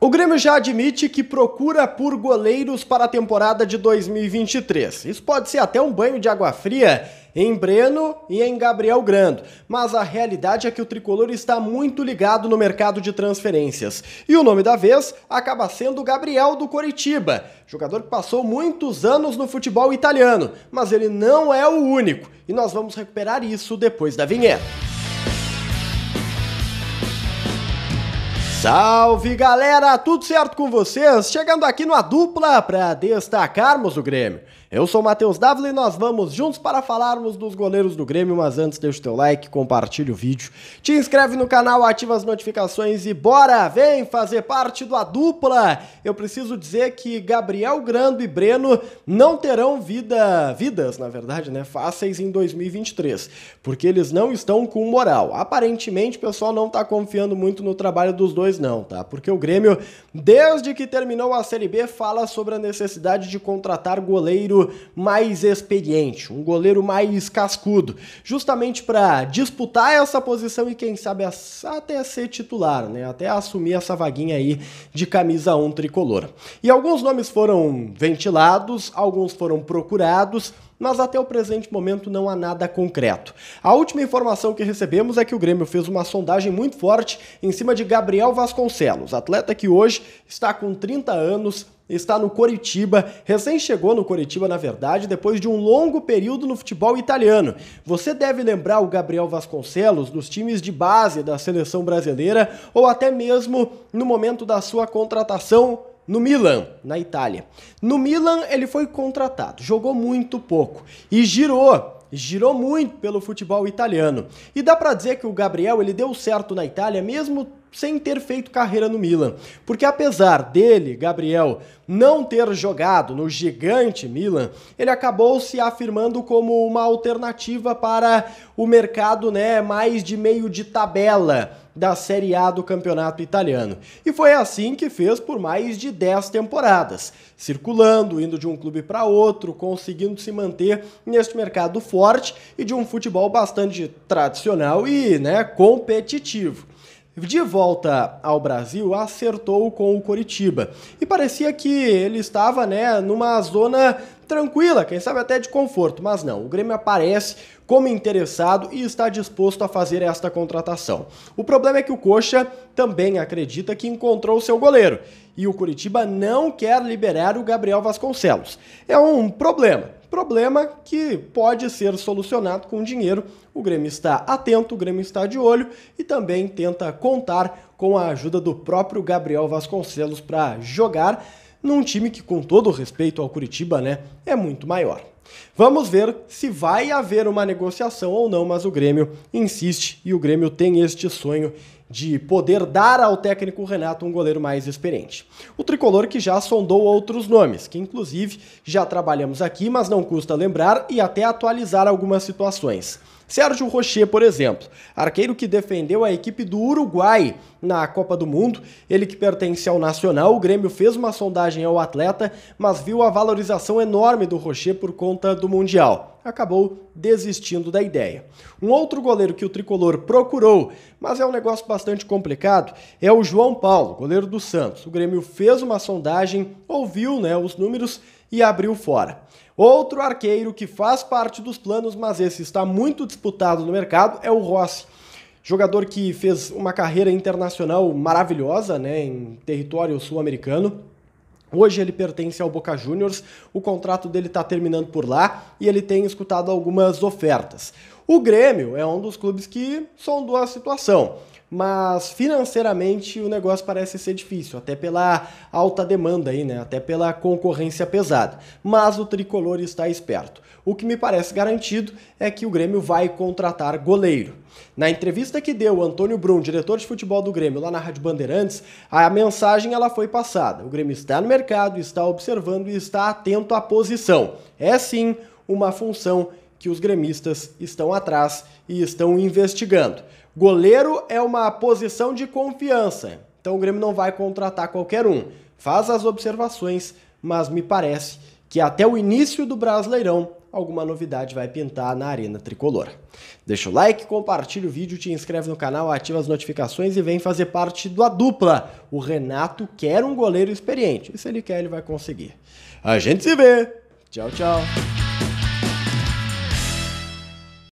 O Grêmio já admite que procura por goleiros para a temporada de 2023. Isso pode ser até um banho de água fria em Breno e em Gabriel Grando, mas a realidade é que o tricolor está muito ligado no mercado de transferências. E o nome da vez acaba sendo Gabriel do Coritiba, jogador que passou muitos anos no futebol italiano, mas ele não é o único, e nós vamos recuperar isso depois da vinheta. Salve galera, tudo certo com vocês? Chegando aqui numa Dupla para destacarmos o Grêmio. Eu sou o Matheus Dávila e nós vamos juntos para falarmos dos goleiros do Grêmio, mas antes deixa o teu like, compartilha o vídeo, te inscreve no canal, ativa as notificações e bora, vem fazer parte da dupla. Eu preciso dizer que Gabriel Grando e Breno não terão vida, vidas, na verdade, né, fáceis em 2023, porque eles não estão com moral. Aparentemente, o pessoal não está confiando muito no trabalho dos dois não, tá? Porque o Grêmio, desde que terminou a Série B, fala sobre a necessidade de contratar goleiro goleiro mais experiente, um goleiro mais cascudo, justamente para disputar essa posição e quem sabe até ser titular, né? Até assumir essa vaguinha aí de camisa 1 tricolor. E alguns nomes foram ventilados, alguns foram procurados, mas até o presente momento não há nada concreto. A última informação que recebemos é que o Grêmio fez uma sondagem muito forte em cima de Gabriel Vasconcelos, atleta que hoje está com 30 anos, está no Coritiba, recém chegou no Coritiba, na verdade, depois de um longo período no futebol italiano. Você deve lembrar o Gabriel Vasconcelos dos times de base da seleção brasileira ou até mesmo no momento da sua contratação no Milan, na Itália. No Milan, ele foi contratado, jogou muito pouco e girou girou muito pelo futebol italiano. E dá para dizer que o Gabriel ele deu certo na Itália mesmo sem ter feito carreira no Milan, porque apesar dele, Gabriel, não ter jogado no gigante Milan, ele acabou se afirmando como uma alternativa para o mercado, né, mais de meio de tabela da Série A do Campeonato Italiano. E foi assim que fez por mais de 10 temporadas, circulando, indo de um clube para outro, conseguindo se manter neste mercado forte e de um futebol bastante tradicional e né, competitivo. De volta ao Brasil, acertou com o Coritiba. E parecia que ele estava né, numa zona tranquila, quem sabe até de conforto, mas não. O Grêmio aparece como interessado e está disposto a fazer esta contratação. O problema é que o Coxa também acredita que encontrou seu goleiro e o Curitiba não quer liberar o Gabriel Vasconcelos. É um problema Problema que pode ser solucionado com dinheiro. O Grêmio está atento, o Grêmio está de olho e também tenta contar com a ajuda do próprio Gabriel Vasconcelos para jogar num time que, com todo respeito ao Curitiba, né, é muito maior. Vamos ver se vai haver uma negociação ou não, mas o Grêmio insiste e o Grêmio tem este sonho de poder dar ao técnico Renato um goleiro mais experiente. O tricolor que já sondou outros nomes, que inclusive já trabalhamos aqui, mas não custa lembrar e até atualizar algumas situações. Sérgio Rocher, por exemplo, arqueiro que defendeu a equipe do Uruguai na Copa do Mundo, ele que pertence ao Nacional, o Grêmio fez uma sondagem ao atleta, mas viu a valorização enorme do Rocher por conta do Mundial acabou desistindo da ideia. Um outro goleiro que o tricolor procurou, mas é um negócio bastante complicado, é o João Paulo, goleiro do Santos. O Grêmio fez uma sondagem, ouviu né, os números e abriu fora. Outro arqueiro que faz parte dos planos, mas esse está muito disputado no mercado, é o Rossi. Jogador que fez uma carreira internacional maravilhosa né, em território sul-americano. Hoje ele pertence ao Boca Juniors, o contrato dele está terminando por lá e ele tem escutado algumas ofertas. O Grêmio é um dos clubes que sondou a situação mas financeiramente o negócio parece ser difícil, até pela alta demanda aí, né? Até pela concorrência pesada. Mas o tricolor está esperto. O que me parece garantido é que o Grêmio vai contratar goleiro. Na entrevista que deu Antônio Brum, diretor de futebol do Grêmio, lá na Rádio Bandeirantes, a mensagem ela foi passada. O Grêmio está no mercado, está observando e está atento à posição. É sim uma função que os gremistas estão atrás e estão investigando. Goleiro é uma posição de confiança, então o Grêmio não vai contratar qualquer um. Faz as observações, mas me parece que até o início do Brasileirão alguma novidade vai pintar na Arena Tricolor. Deixa o like, compartilha o vídeo, te inscreve no canal, ativa as notificações e vem fazer parte da dupla. O Renato quer um goleiro experiente e se ele quer, ele vai conseguir. A gente se vê! Tchau, tchau!